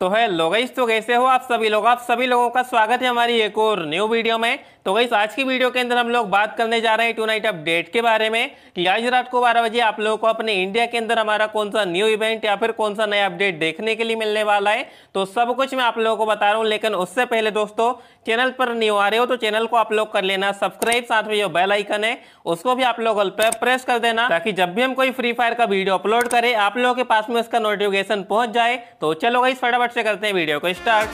तो है लोगाइस तो कैसे हो आप सभी लोग आप सभी लोगों का स्वागत है हमारी एक और न्यू वीडियो में तो गई आज की वीडियो के अंदर हम लोग बात करने जा रहे हैं टू नाइट अपडेट के बारे में कि आज रात को बारह बजे आप लोगों को अपने इंडिया के अंदर हमारा कौन सा न्यू इवेंट या फिर कौन सा नया अपडेट देखने के लिए मिलने वाला है तो सब कुछ मैं आप लोगों को बता रहा हूँ लेकिन उससे पहले दोस्तों चैनल पर न्यू आ रहे हो तो चैनल को आप लोग कर लेना सब्सक्राइब साथ में जो बेल आइकन है उसको भी आप लोग प्रेस कर देना ताकि जब भी हम कोई फ्री फायर का वीडियो अपलोड करें आप लोगों के पास में उसका नोटिफिकेशन पहुंच जाए तो चलो गई फटाफट फटाफट से करते हैं वीडियो को स्टार्ट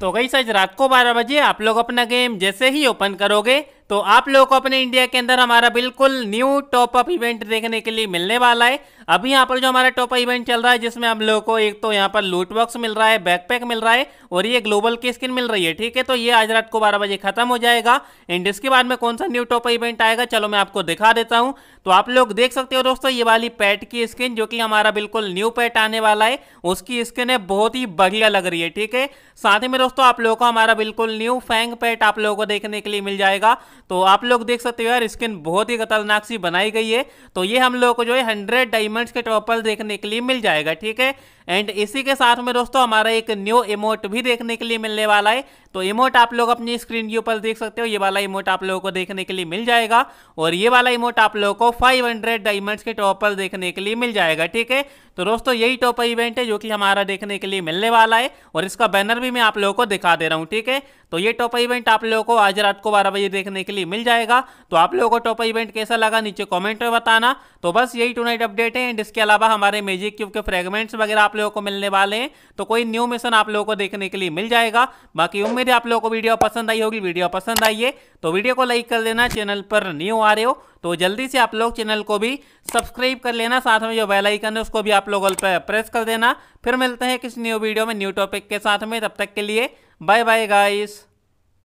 तो गई सच रात को 12 बजे आप लोग अपना गेम जैसे ही ओपन करोगे तो आप लोगों को अपने इंडिया के अंदर हमारा बिल्कुल न्यू टॉप अप इवेंट देखने के लिए मिलने वाला है अभी यहाँ पर जो हमारा टॉप अप इवेंट चल रहा है जिसमें हम लोगों को एक तो यहाँ पर लूट बॉक्स मिल रहा है बैकपैक मिल रहा है और ये ग्लोबल की स्किन मिल रही है ठीक है तो ये आज रात को बारह बजे खत्म हो जाएगा एंड इसके बाद में कौन सा न्यू टॉप इवेंट आएगा चलो मैं आपको दिखा देता हूँ तो आप लोग देख सकते हो दोस्तों ये वाली पैट की स्किन जो कि हमारा बिल्कुल न्यू पैट आने वाला है उसकी स्किन है बहुत ही बढ़िया लग रही है ठीक है साथ ही में दोस्तों आप लोगों को हमारा बिल्कुल न्यू फैंग पैट आप लोगों को देखने के लिए मिल जाएगा तो आप लोग देख सकते हो यार स्किन बहुत ही खतरनाक सी बनाई गई है तो ये हम लोग को जो है हंड्रेड डायमंड्स के टॉपल देखने के लिए मिल जाएगा ठीक है एंड इसी के साथ में दोस्तों हमारा एक न्यू इमोट भी देखने के लिए मिलने वाला है तो इमोट आप लोग अपनी स्क्रीन के ऊपर देख सकते हो ये वाला इमोट आप लोगों को देखने के लिए मिल जाएगा और ये वाला इमोट आप लोगों को 500 डायमंड्स के टॉप पर देखने के लिए मिल जाएगा ठीक है तो दोस्तों यही टॉपर इवेंट है जो कि हमारा देखने के लिए मिलने वाला है और इसका बैनर भी मैं आप लोगों को दिखा दे रहा हूँ ठीक है तो ये टॉपर इवेंट आप लोगों को आज रात को बारह बजे देखने के लिए मिल जाएगा तो आप लोगों को टॉपर इवेंट कैसा लगा नीचे कॉमेंट में बताना तो बस यही टू अपडेट है एंड इसके अलावा हमारे मेजिक क्यूब के फ्रेगमेंट्स वगैरह आप लोगों को मिलने वाले हैं तो कोई न्यू मिशन आप लोगों को देखने के लिए मिल जाएगा बाकी उम्मीद है आप लोगों को वीडियो पसंद आई होगी वीडियो पसंद आई है तो वीडियो को लाइक कर देना चैनल पर न्यू आ रहे हो तो जल्दी से आप लोग चैनल को भी सब्सक्राइब कर लेना साथ में जो बेलाइकन है उसको भी आप लोग प्रेस कर देना फिर मिलते हैं किसी न्यू वीडियो में न्यू टॉपिक के साथ में तब तक के लिए बाय बाय गाइस